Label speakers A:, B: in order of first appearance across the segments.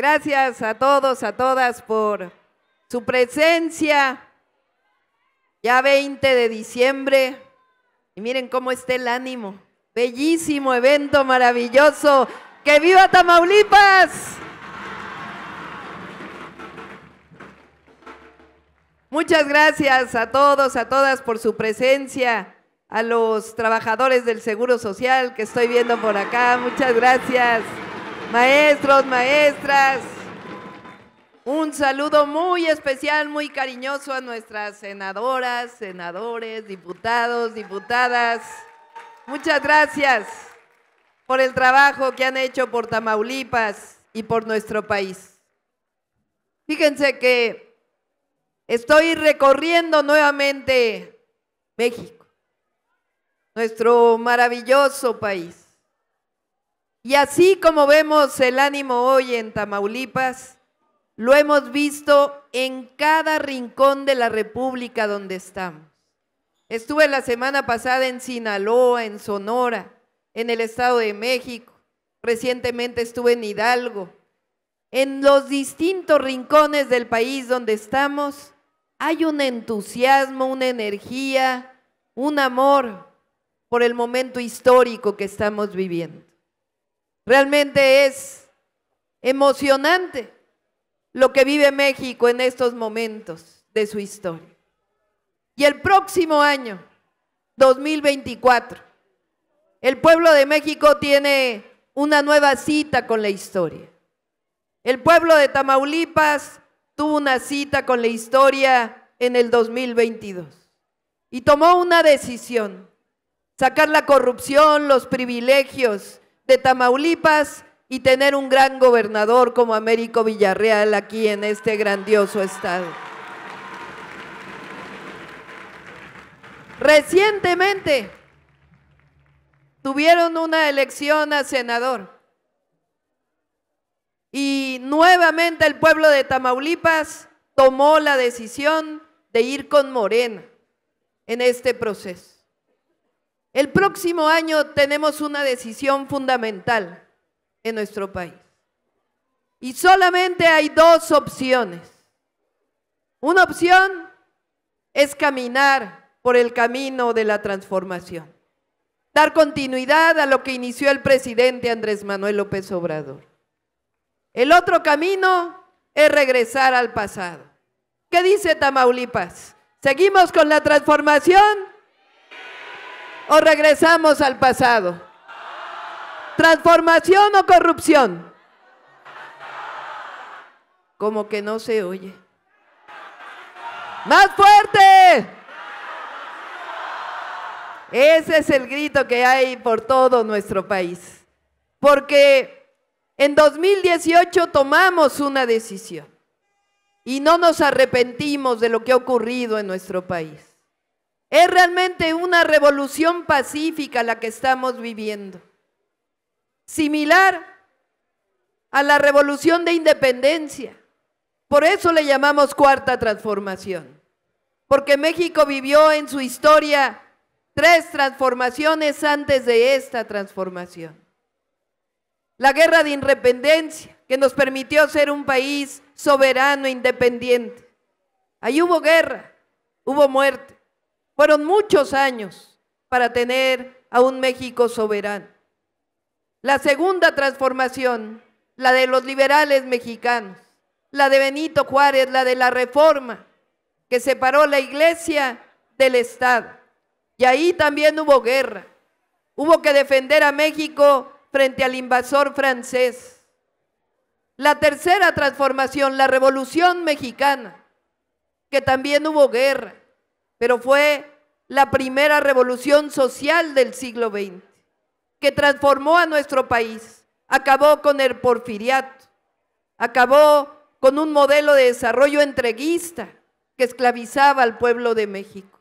A: Gracias a todos, a todas por su presencia. Ya 20 de diciembre. Y miren cómo está el ánimo. Bellísimo evento, maravilloso. ¡Que viva Tamaulipas! Muchas gracias a todos, a todas por su presencia, a los trabajadores del Seguro Social que estoy viendo por acá. Muchas gracias. Maestros, maestras, un saludo muy especial, muy cariñoso a nuestras senadoras, senadores, diputados, diputadas. Muchas gracias por el trabajo que han hecho por Tamaulipas y por nuestro país. Fíjense que estoy recorriendo nuevamente México, nuestro maravilloso país. Y así como vemos el ánimo hoy en Tamaulipas, lo hemos visto en cada rincón de la República donde estamos. Estuve la semana pasada en Sinaloa, en Sonora, en el Estado de México, recientemente estuve en Hidalgo. En los distintos rincones del país donde estamos hay un entusiasmo, una energía, un amor por el momento histórico que estamos viviendo. Realmente es emocionante lo que vive México en estos momentos de su historia. Y el próximo año, 2024, el pueblo de México tiene una nueva cita con la historia. El pueblo de Tamaulipas tuvo una cita con la historia en el 2022 y tomó una decisión, sacar la corrupción, los privilegios, de Tamaulipas y tener un gran gobernador como Américo Villarreal aquí en este grandioso estado. Recientemente tuvieron una elección a senador y nuevamente el pueblo de Tamaulipas tomó la decisión de ir con Morena en este proceso. El próximo año tenemos una decisión fundamental en nuestro país. Y solamente hay dos opciones. Una opción es caminar por el camino de la transformación, dar continuidad a lo que inició el presidente Andrés Manuel López Obrador. El otro camino es regresar al pasado. ¿Qué dice Tamaulipas? ¿Seguimos con la transformación? o regresamos al pasado? ¿Transformación o corrupción? Como que no se oye. ¡Más fuerte! Ese es el grito que hay por todo nuestro país. Porque en 2018 tomamos una decisión y no nos arrepentimos de lo que ha ocurrido en nuestro país. Es realmente una revolución pacífica la que estamos viviendo, similar a la revolución de independencia. Por eso le llamamos cuarta transformación, porque México vivió en su historia tres transformaciones antes de esta transformación. La guerra de independencia, que nos permitió ser un país soberano, e independiente. Ahí hubo guerra, hubo muerte. Fueron muchos años para tener a un México soberano. La segunda transformación, la de los liberales mexicanos, la de Benito Juárez, la de la reforma, que separó la iglesia del Estado. Y ahí también hubo guerra. Hubo que defender a México frente al invasor francés. La tercera transformación, la revolución mexicana, que también hubo guerra, pero fue la primera revolución social del siglo XX, que transformó a nuestro país, acabó con el porfiriato, acabó con un modelo de desarrollo entreguista que esclavizaba al pueblo de México.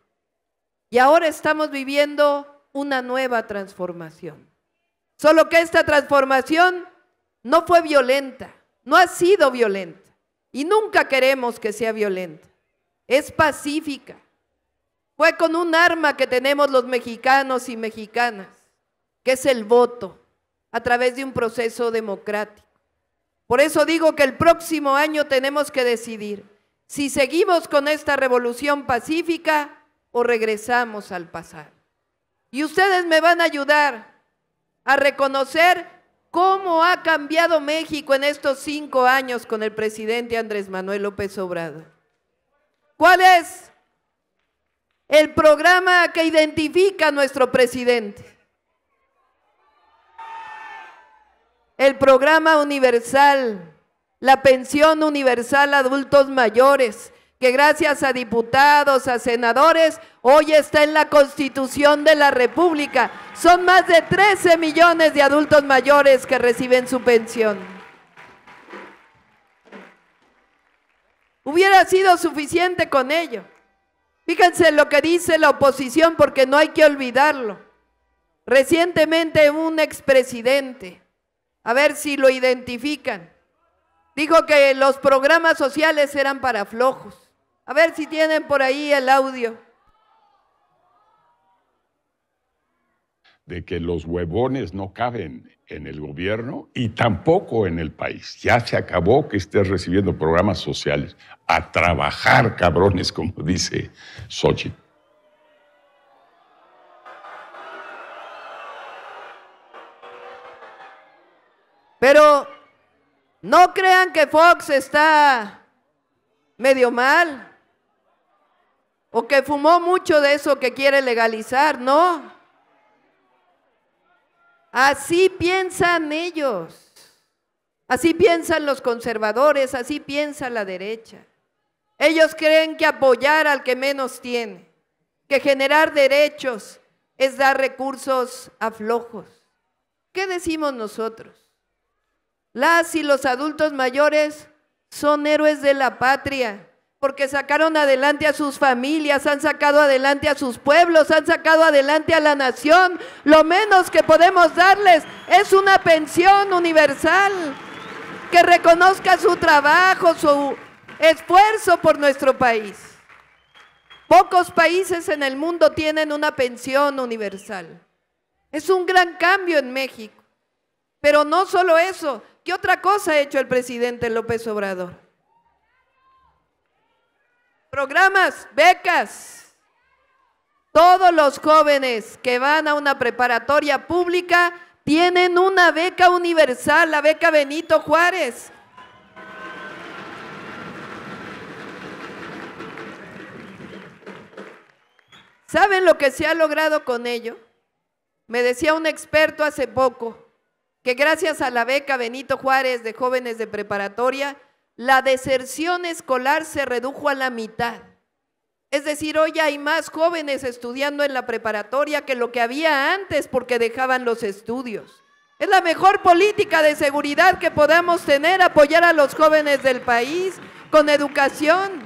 A: Y ahora estamos viviendo una nueva transformación. Solo que esta transformación no fue violenta, no ha sido violenta y nunca queremos que sea violenta. Es pacífica, fue con un arma que tenemos los mexicanos y mexicanas, que es el voto, a través de un proceso democrático. Por eso digo que el próximo año tenemos que decidir si seguimos con esta revolución pacífica o regresamos al pasado. Y ustedes me van a ayudar a reconocer cómo ha cambiado México en estos cinco años con el presidente Andrés Manuel López Obrador. ¿Cuál es el programa que identifica a nuestro presidente. El programa universal, la pensión universal a adultos mayores, que gracias a diputados, a senadores, hoy está en la Constitución de la República. Son más de 13 millones de adultos mayores que reciben su pensión. Hubiera sido suficiente con ello. Fíjense lo que dice la oposición porque no hay que olvidarlo. Recientemente un expresidente, a ver si lo identifican, dijo que los programas sociales eran para flojos. A ver si tienen por ahí el audio. De que los huevones no caben en el gobierno y tampoco en el país. Ya se acabó que estés recibiendo programas sociales. A trabajar, cabrones, como dice sochi Pero no crean que Fox está medio mal o que fumó mucho de eso que quiere legalizar, no. Así piensan ellos. Así piensan los conservadores, así piensa la derecha. Ellos creen que apoyar al que menos tiene, que generar derechos es dar recursos a flojos. ¿Qué decimos nosotros? Las y los adultos mayores son héroes de la patria porque sacaron adelante a sus familias, han sacado adelante a sus pueblos, han sacado adelante a la nación. Lo menos que podemos darles es una pensión universal que reconozca su trabajo, su esfuerzo por nuestro país. Pocos países en el mundo tienen una pensión universal. Es un gran cambio en México. Pero no solo eso, ¿qué otra cosa ha hecho el presidente López Obrador? programas, becas. Todos los jóvenes que van a una preparatoria pública tienen una beca universal, la beca Benito Juárez. ¿Saben lo que se ha logrado con ello? Me decía un experto hace poco que gracias a la beca Benito Juárez de jóvenes de preparatoria, la deserción escolar se redujo a la mitad. Es decir, hoy hay más jóvenes estudiando en la preparatoria que lo que había antes porque dejaban los estudios. Es la mejor política de seguridad que podamos tener, apoyar a los jóvenes del país con educación.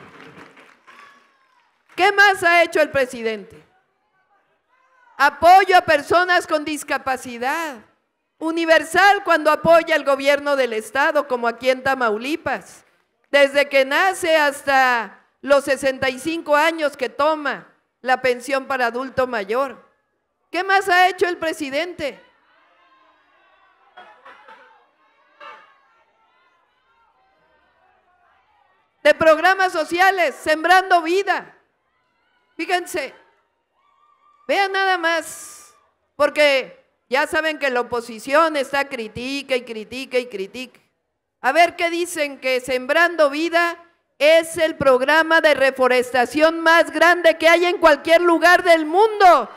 A: ¿Qué más ha hecho el presidente? Apoyo a personas con discapacidad Universal cuando apoya el gobierno del Estado, como aquí en Tamaulipas, desde que nace hasta los 65 años que toma la pensión para adulto mayor. ¿Qué más ha hecho el presidente? De programas sociales, sembrando vida. Fíjense, vean nada más, porque ya saben que la oposición está critica y critica y critica. A ver qué dicen que Sembrando Vida es el programa de reforestación más grande que hay en cualquier lugar del mundo.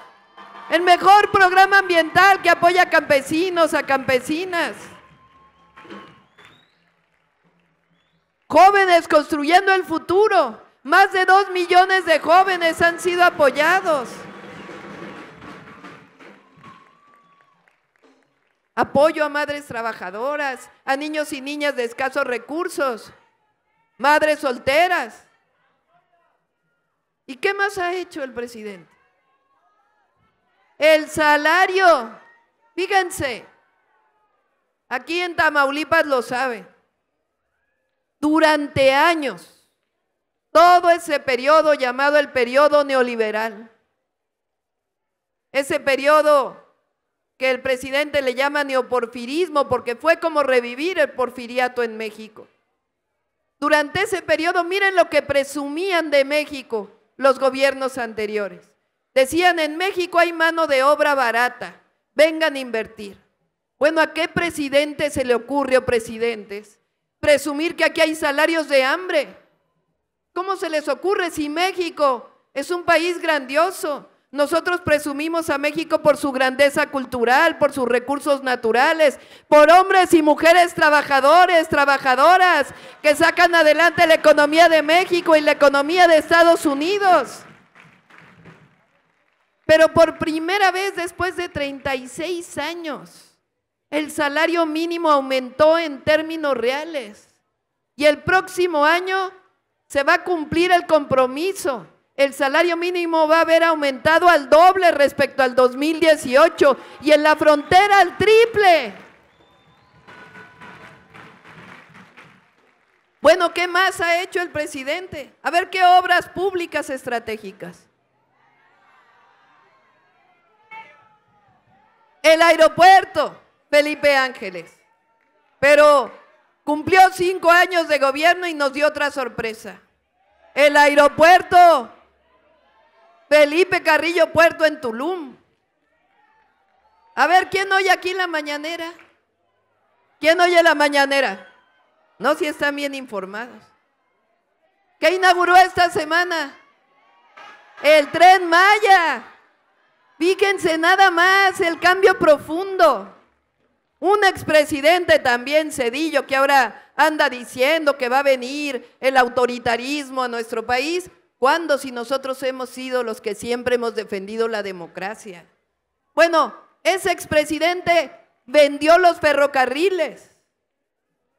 A: El mejor programa ambiental que apoya a campesinos, a campesinas. Jóvenes construyendo el futuro. Más de dos millones de jóvenes han sido apoyados. apoyo a madres trabajadoras, a niños y niñas de escasos recursos, madres solteras. ¿Y qué más ha hecho el presidente? El salario. Fíjense, aquí en Tamaulipas lo sabe. Durante años, todo ese periodo llamado el periodo neoliberal, ese periodo que el presidente le llama neoporfirismo porque fue como revivir el porfiriato en México. Durante ese periodo, miren lo que presumían de México los gobiernos anteriores. Decían, en México hay mano de obra barata, vengan a invertir. Bueno, ¿a qué presidente se le ocurre presidentes presumir que aquí hay salarios de hambre? ¿Cómo se les ocurre si México es un país grandioso, nosotros presumimos a México por su grandeza cultural, por sus recursos naturales, por hombres y mujeres trabajadores, trabajadoras, que sacan adelante la economía de México y la economía de Estados Unidos. Pero por primera vez después de 36 años, el salario mínimo aumentó en términos reales. Y el próximo año se va a cumplir el compromiso el salario mínimo va a haber aumentado al doble respecto al 2018 y en la frontera al triple. Bueno, ¿qué más ha hecho el presidente? A ver qué obras públicas estratégicas. El aeropuerto, Felipe Ángeles. Pero cumplió cinco años de gobierno y nos dio otra sorpresa. El aeropuerto Felipe Carrillo Puerto en Tulum. A ver, ¿quién oye aquí la mañanera? ¿Quién oye la mañanera? No si están bien informados. ¿Qué inauguró esta semana? El tren Maya. Fíjense nada más el cambio profundo. Un expresidente también, Cedillo, que ahora anda diciendo que va a venir el autoritarismo a nuestro país, ¿Cuándo si nosotros hemos sido los que siempre hemos defendido la democracia? Bueno, ese expresidente vendió los ferrocarriles.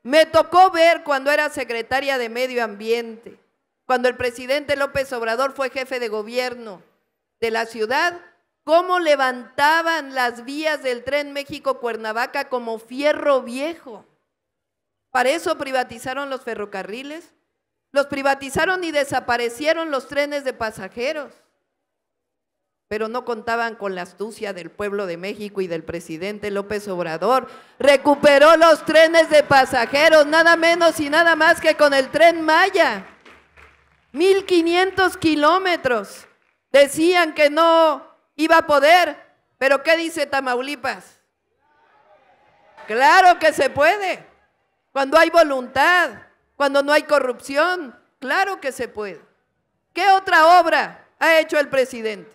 A: Me tocó ver cuando era secretaria de Medio Ambiente, cuando el presidente López Obrador fue jefe de gobierno de la ciudad, cómo levantaban las vías del tren México-Cuernavaca como fierro viejo. Para eso privatizaron los ferrocarriles los privatizaron y desaparecieron los trenes de pasajeros, pero no contaban con la astucia del pueblo de México y del presidente López Obrador. Recuperó los trenes de pasajeros, nada menos y nada más que con el tren Maya. 1500 kilómetros. Decían que no iba a poder, pero ¿qué dice Tamaulipas? Claro que se puede, cuando hay voluntad cuando no hay corrupción. Claro que se puede. ¿Qué otra obra ha hecho el presidente?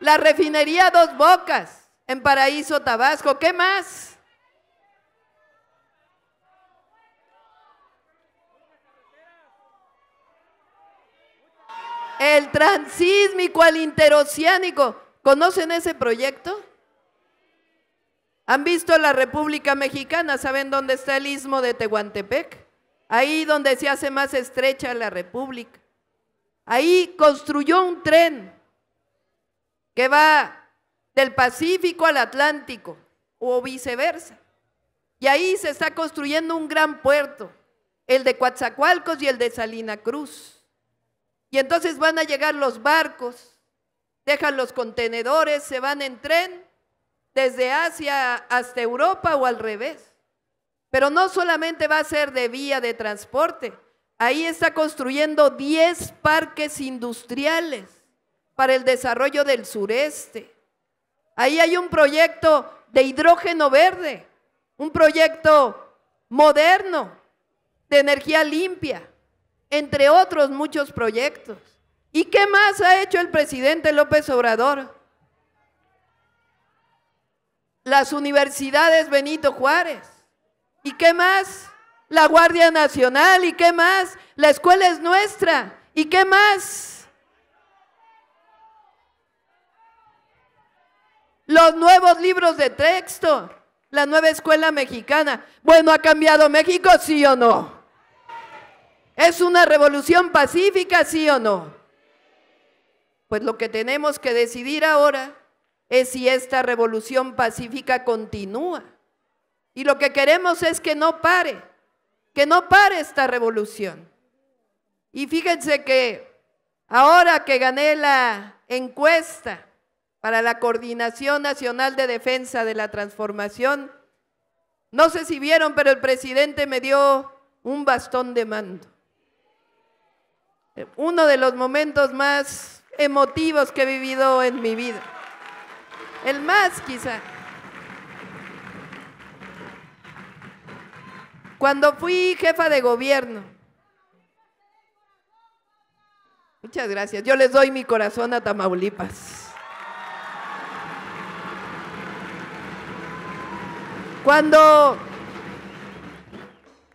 A: La refinería Dos Bocas en Paraíso, Tabasco. ¿Qué más? El transísmico al interoceánico. ¿Conocen ese proyecto? ¿Han visto la República Mexicana? ¿Saben dónde está el istmo de Tehuantepec? ahí donde se hace más estrecha la República. Ahí construyó un tren que va del Pacífico al Atlántico o viceversa. Y ahí se está construyendo un gran puerto, el de Coatzacoalcos y el de Salina Cruz. Y entonces van a llegar los barcos, dejan los contenedores, se van en tren desde Asia hasta Europa o al revés. Pero no solamente va a ser de vía de transporte, ahí está construyendo 10 parques industriales para el desarrollo del sureste. Ahí hay un proyecto de hidrógeno verde, un proyecto moderno de energía limpia, entre otros muchos proyectos. ¿Y qué más ha hecho el presidente López Obrador? Las universidades Benito Juárez, ¿Y qué más? La Guardia Nacional, ¿y qué más? La escuela es nuestra, ¿y qué más? Los nuevos libros de texto, la nueva escuela mexicana. Bueno, ¿ha cambiado México, sí o no? ¿Es una revolución pacífica, sí o no? Pues lo que tenemos que decidir ahora es si esta revolución pacífica continúa y lo que queremos es que no pare, que no pare esta revolución. Y fíjense que ahora que gané la encuesta para la Coordinación Nacional de Defensa de la Transformación, no sé si vieron, pero el presidente me dio un bastón de mando. Uno de los momentos más emotivos que he vivido en mi vida. El más quizá. Cuando fui jefa de gobierno, muchas gracias, yo les doy mi corazón a Tamaulipas. Cuando,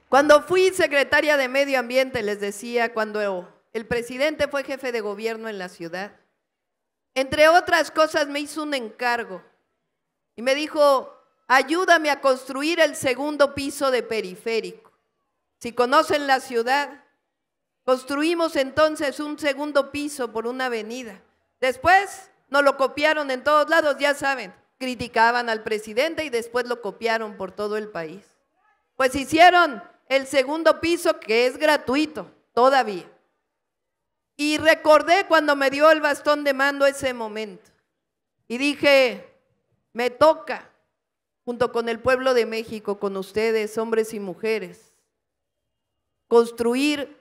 A: cuando fui secretaria de Medio Ambiente, les decía, cuando el presidente fue jefe de gobierno en la ciudad, entre otras cosas me hizo un encargo y me dijo, ayúdame a construir el segundo piso de periférico. Si conocen la ciudad, construimos entonces un segundo piso por una avenida. Después nos lo copiaron en todos lados, ya saben, criticaban al presidente y después lo copiaron por todo el país. Pues hicieron el segundo piso que es gratuito todavía. Y recordé cuando me dio el bastón de mando ese momento. Y dije, me toca junto con el pueblo de México, con ustedes, hombres y mujeres, construir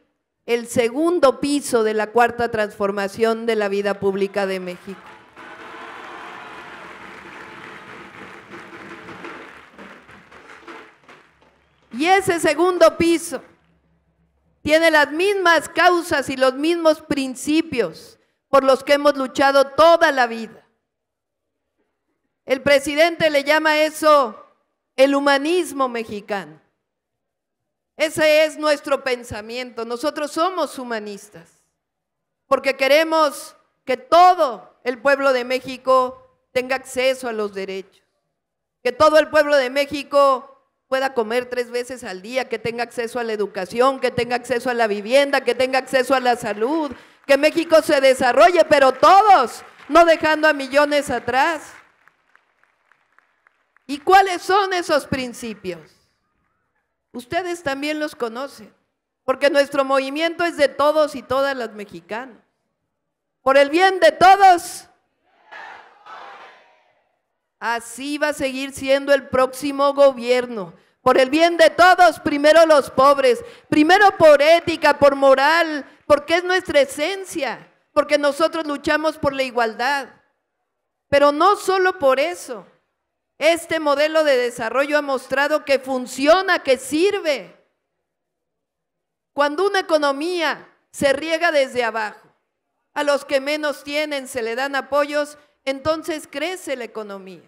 A: el segundo piso de la cuarta transformación de la vida pública de México. Y ese segundo piso tiene las mismas causas y los mismos principios por los que hemos luchado toda la vida. El presidente le llama eso el humanismo mexicano. Ese es nuestro pensamiento. Nosotros somos humanistas porque queremos que todo el pueblo de México tenga acceso a los derechos, que todo el pueblo de México pueda comer tres veces al día, que tenga acceso a la educación, que tenga acceso a la vivienda, que tenga acceso a la salud, que México se desarrolle, pero todos, no dejando a millones atrás. ¿Y cuáles son esos principios? Ustedes también los conocen, porque nuestro movimiento es de todos y todas las mexicanas. Por el bien de todos. Así va a seguir siendo el próximo gobierno. Por el bien de todos, primero los pobres, primero por ética, por moral, porque es nuestra esencia, porque nosotros luchamos por la igualdad. Pero no solo por eso este modelo de desarrollo ha mostrado que funciona, que sirve. Cuando una economía se riega desde abajo, a los que menos tienen se le dan apoyos, entonces crece la economía.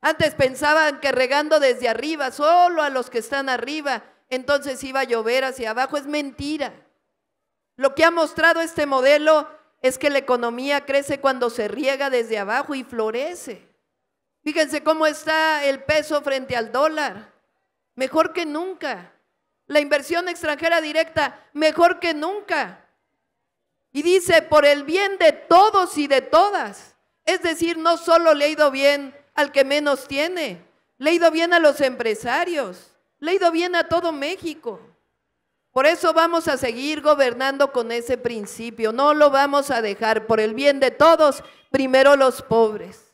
A: Antes pensaban que regando desde arriba, solo a los que están arriba, entonces iba a llover hacia abajo. Es mentira. Lo que ha mostrado este modelo es que la economía crece cuando se riega desde abajo y florece. Fíjense cómo está el peso frente al dólar, mejor que nunca. La inversión extranjera directa, mejor que nunca. Y dice, por el bien de todos y de todas. Es decir, no solo le ha ido bien al que menos tiene, le ha ido bien a los empresarios, le ha ido bien a todo México. Por eso vamos a seguir gobernando con ese principio, no lo vamos a dejar por el bien de todos, primero los pobres.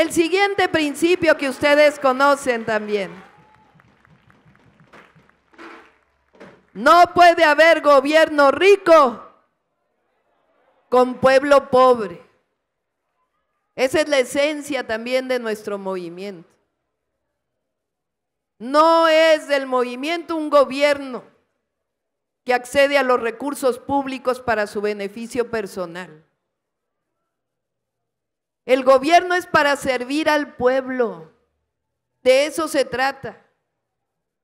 A: El siguiente principio que ustedes conocen también. No puede haber gobierno rico con pueblo pobre. Esa es la esencia también de nuestro movimiento. No es del movimiento un gobierno que accede a los recursos públicos para su beneficio personal. El gobierno es para servir al pueblo. De eso se trata.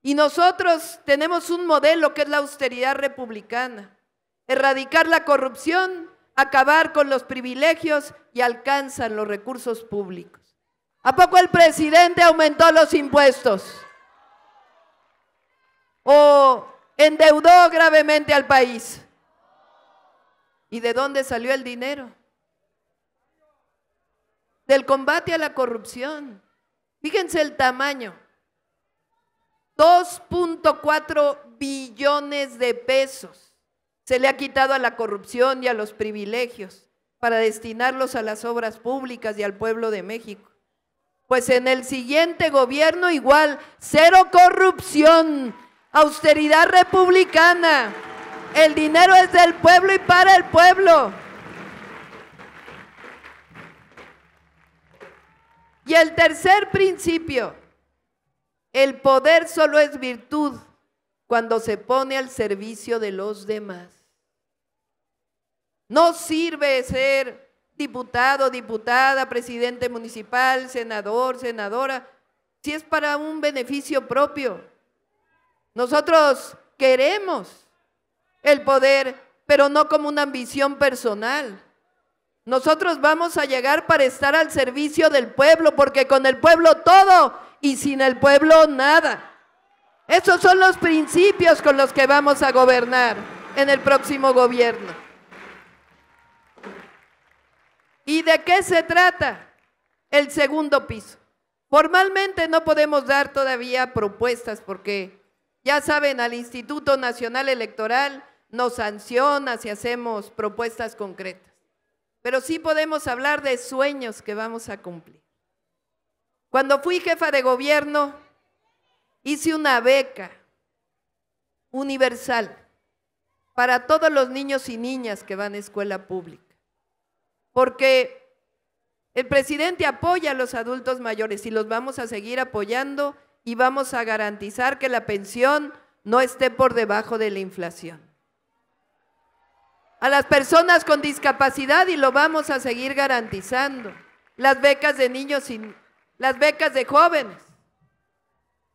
A: Y nosotros tenemos un modelo que es la austeridad republicana. Erradicar la corrupción, acabar con los privilegios y alcanzan los recursos públicos. ¿A poco el presidente aumentó los impuestos? ¿O endeudó gravemente al país? ¿Y de dónde salió el dinero? del combate a la corrupción. Fíjense el tamaño. 2.4 billones de pesos se le ha quitado a la corrupción y a los privilegios para destinarlos a las obras públicas y al pueblo de México. Pues en el siguiente gobierno igual, cero corrupción, austeridad republicana, el dinero es del pueblo y para el pueblo. Y el tercer principio, el poder solo es virtud cuando se pone al servicio de los demás. No sirve ser diputado, diputada, presidente municipal, senador, senadora, si es para un beneficio propio. Nosotros queremos el poder, pero no como una ambición personal. Nosotros vamos a llegar para estar al servicio del pueblo, porque con el pueblo todo y sin el pueblo nada. Esos son los principios con los que vamos a gobernar en el próximo gobierno. ¿Y de qué se trata? El segundo piso. Formalmente no podemos dar todavía propuestas porque, ya saben, al Instituto Nacional Electoral nos sanciona si hacemos propuestas concretas pero sí podemos hablar de sueños que vamos a cumplir. Cuando fui jefa de gobierno, hice una beca universal para todos los niños y niñas que van a escuela pública, porque el presidente apoya a los adultos mayores y los vamos a seguir apoyando y vamos a garantizar que la pensión no esté por debajo de la inflación a las personas con discapacidad y lo vamos a seguir garantizando. Las becas de niños y las becas de jóvenes.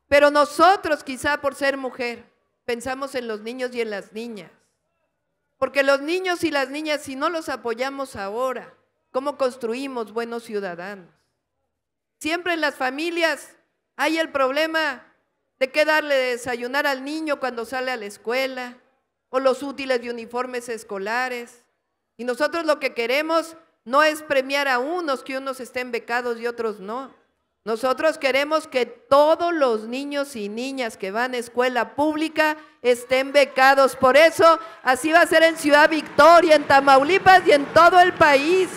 A: Pero nosotros quizá por ser mujer pensamos en los niños y en las niñas. Porque los niños y las niñas, si no los apoyamos ahora, ¿cómo construimos buenos ciudadanos? Siempre en las familias hay el problema de qué darle desayunar al niño cuando sale a la escuela, o los útiles de uniformes escolares. Y nosotros lo que queremos no es premiar a unos que unos estén becados y otros no. Nosotros queremos que todos los niños y niñas que van a escuela pública estén becados. Por eso así va a ser en Ciudad Victoria, en Tamaulipas y en todo el país.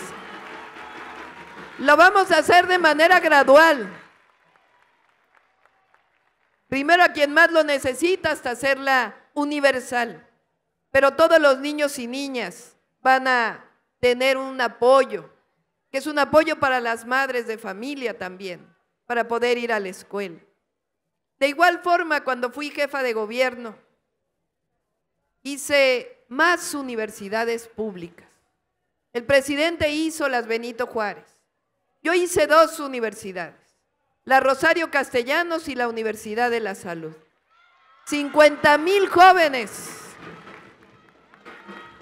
A: Lo vamos a hacer de manera gradual. Primero a quien más lo necesita hasta hacerla universal pero todos los niños y niñas van a tener un apoyo, que es un apoyo para las madres de familia también, para poder ir a la escuela. De igual forma, cuando fui jefa de gobierno, hice más universidades públicas. El presidente hizo las Benito Juárez. Yo hice dos universidades, la Rosario Castellanos y la Universidad de la Salud. 50 mil jóvenes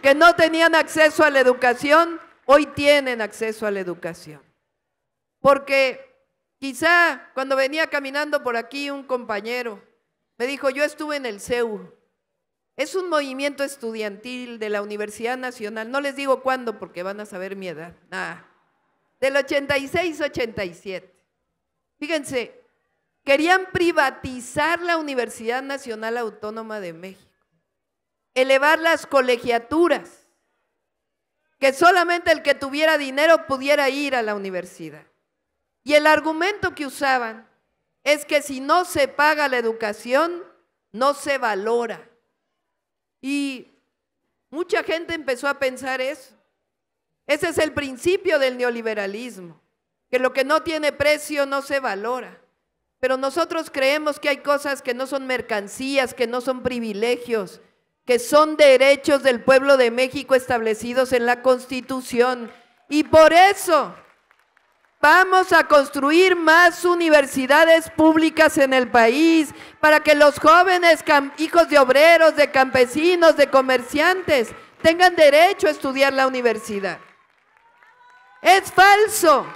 A: que no tenían acceso a la educación, hoy tienen acceso a la educación. Porque quizá cuando venía caminando por aquí un compañero me dijo, yo estuve en el CEU, es un movimiento estudiantil de la Universidad Nacional, no les digo cuándo porque van a saber mi edad, ah, del 86-87. Fíjense, querían privatizar la Universidad Nacional Autónoma de México elevar las colegiaturas, que solamente el que tuviera dinero pudiera ir a la universidad. Y el argumento que usaban es que si no se paga la educación, no se valora. Y mucha gente empezó a pensar eso. Ese es el principio del neoliberalismo, que lo que no tiene precio no se valora. Pero nosotros creemos que hay cosas que no son mercancías, que no son privilegios, que son derechos del pueblo de México establecidos en la Constitución. Y por eso vamos a construir más universidades públicas en el país para que los jóvenes hijos de obreros, de campesinos, de comerciantes tengan derecho a estudiar la universidad. Es falso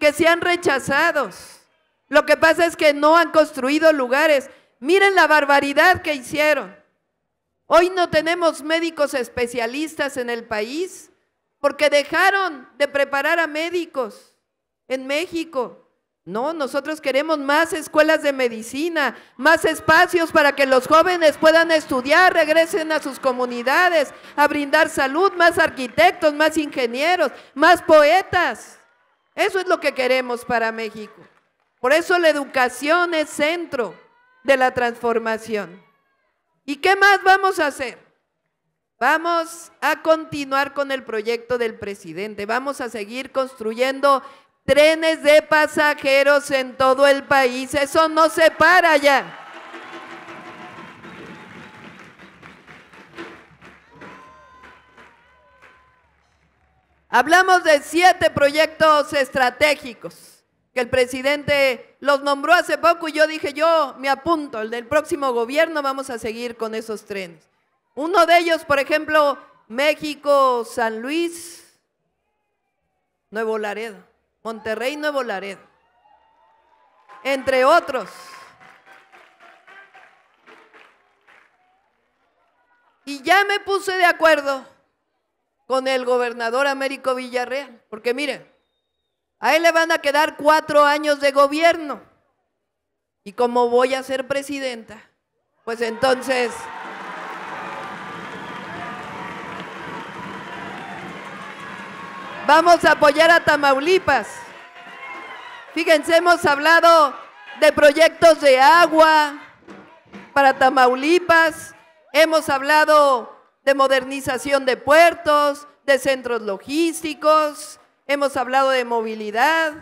A: que sean rechazados. Lo que pasa es que no han construido lugares. Miren la barbaridad que hicieron. Hoy no tenemos médicos especialistas en el país porque dejaron de preparar a médicos en México. No, nosotros queremos más escuelas de medicina, más espacios para que los jóvenes puedan estudiar, regresen a sus comunidades, a brindar salud, más arquitectos, más ingenieros, más poetas. Eso es lo que queremos para México. Por eso la educación es centro de la transformación. ¿Y qué más vamos a hacer? Vamos a continuar con el proyecto del presidente. Vamos a seguir construyendo trenes de pasajeros en todo el país. Eso no se para ya. Hablamos de siete proyectos estratégicos el presidente los nombró hace poco y yo dije, yo me apunto, el del próximo gobierno vamos a seguir con esos trenes. Uno de ellos, por ejemplo, México, San Luis, Nuevo Laredo, Monterrey, Nuevo Laredo, entre otros. Y ya me puse de acuerdo con el gobernador Américo Villarreal, porque miren, a él le van a quedar cuatro años de gobierno. Y como voy a ser presidenta, pues entonces... Vamos a apoyar a Tamaulipas. Fíjense, hemos hablado de proyectos de agua para Tamaulipas, hemos hablado de modernización de puertos, de centros logísticos, hemos hablado de movilidad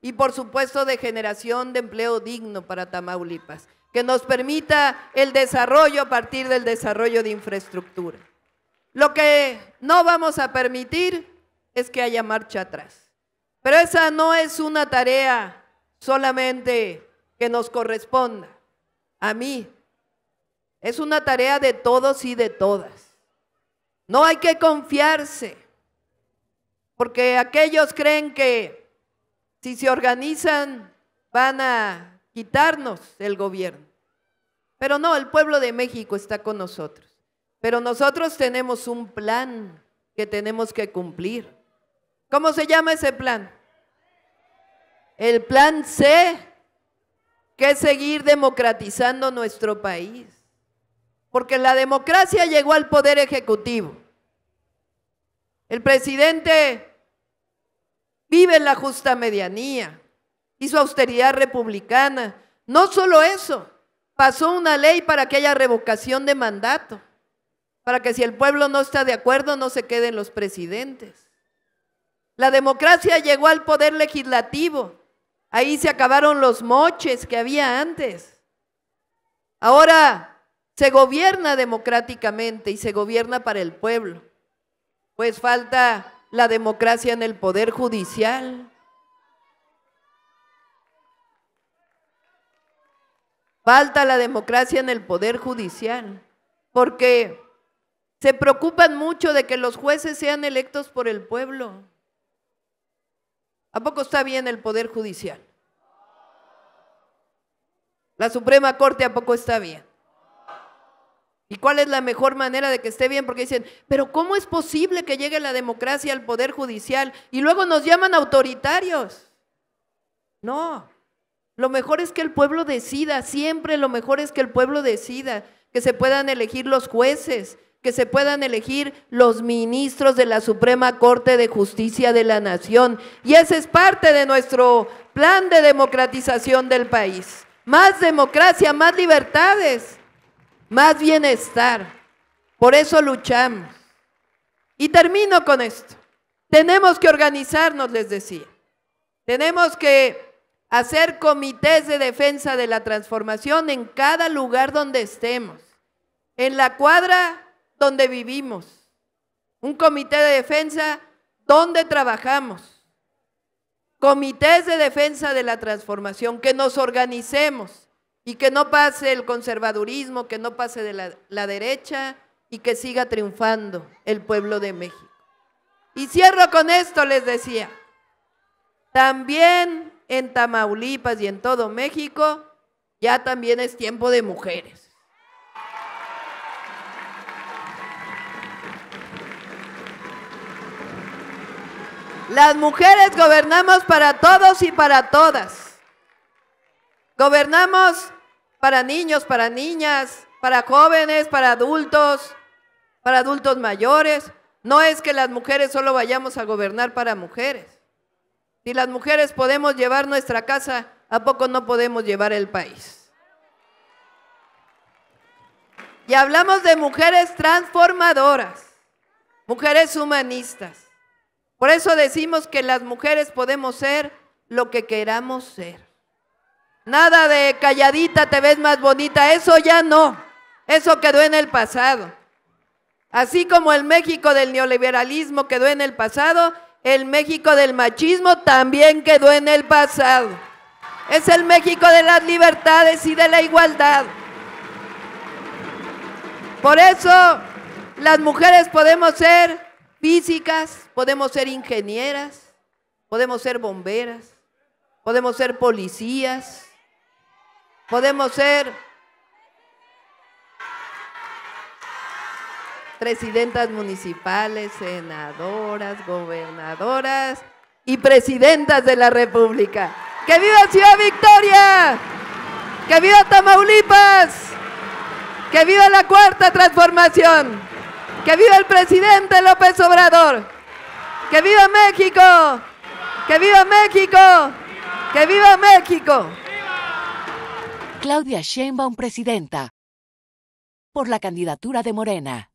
A: y por supuesto de generación de empleo digno para Tamaulipas, que nos permita el desarrollo a partir del desarrollo de infraestructura. Lo que no vamos a permitir es que haya marcha atrás. Pero esa no es una tarea solamente que nos corresponda a mí. Es una tarea de todos y de todas. No hay que confiarse. Porque aquellos creen que si se organizan van a quitarnos el gobierno. Pero no, el pueblo de México está con nosotros. Pero nosotros tenemos un plan que tenemos que cumplir. ¿Cómo se llama ese plan? El plan C, que es seguir democratizando nuestro país. Porque la democracia llegó al poder ejecutivo. El presidente vive en la justa medianía, hizo austeridad republicana. No solo eso, pasó una ley para que haya revocación de mandato, para que si el pueblo no está de acuerdo no se queden los presidentes. La democracia llegó al poder legislativo, ahí se acabaron los moches que había antes. Ahora se gobierna democráticamente y se gobierna para el pueblo. Pues falta la democracia en el Poder Judicial. Falta la democracia en el Poder Judicial, porque se preocupan mucho de que los jueces sean electos por el pueblo. ¿A poco está bien el Poder Judicial? La Suprema Corte, ¿a poco está bien? ¿Y cuál es la mejor manera de que esté bien? Porque dicen, pero ¿cómo es posible que llegue la democracia al poder judicial? Y luego nos llaman autoritarios. No, lo mejor es que el pueblo decida, siempre lo mejor es que el pueblo decida, que se puedan elegir los jueces, que se puedan elegir los ministros de la Suprema Corte de Justicia de la Nación. Y ese es parte de nuestro plan de democratización del país. Más democracia, más libertades más bienestar. Por eso luchamos. Y termino con esto. Tenemos que organizarnos, les decía. Tenemos que hacer comités de defensa de la transformación en cada lugar donde estemos, en la cuadra donde vivimos, un comité de defensa donde trabajamos, comités de defensa de la transformación, que nos organicemos, y que no pase el conservadurismo, que no pase de la, derecha y que siga triunfando el pueblo de México. Y cierro con esto, les decía, también en Tamaulipas y en todo México ya también es tiempo de mujeres. Las mujeres gobernamos para todos y para todas. Gobernamos para niños, para niñas, para jóvenes, para adultos, para adultos mayores. No es que las mujeres solo vayamos a gobernar para mujeres. Si las mujeres podemos llevar nuestra casa, ¿a poco no podemos llevar el país? Y hablamos de mujeres transformadoras, mujeres humanistas. Por eso decimos que las mujeres podemos ser lo que queramos ser. Nada de calladita te ves más bonita, eso ya no, eso quedó en el pasado. Así como el México del neoliberalismo quedó en el pasado, el México del machismo también quedó en el pasado. Es el México de las libertades y de la igualdad. Por eso las mujeres podemos ser físicas, podemos ser ingenieras, podemos ser bomberas, podemos ser policías, Podemos ser presidentas municipales, senadoras, gobernadoras y presidentas de la República. ¡Que viva Ciudad Victoria! ¡Que viva Tamaulipas! ¡Que viva la cuarta transformación! ¡Que viva el presidente López Obrador! ¡Que viva México! ¡Que viva México! ¡Que viva México! Claudia Sheinbaum, presidenta, por la candidatura de Morena.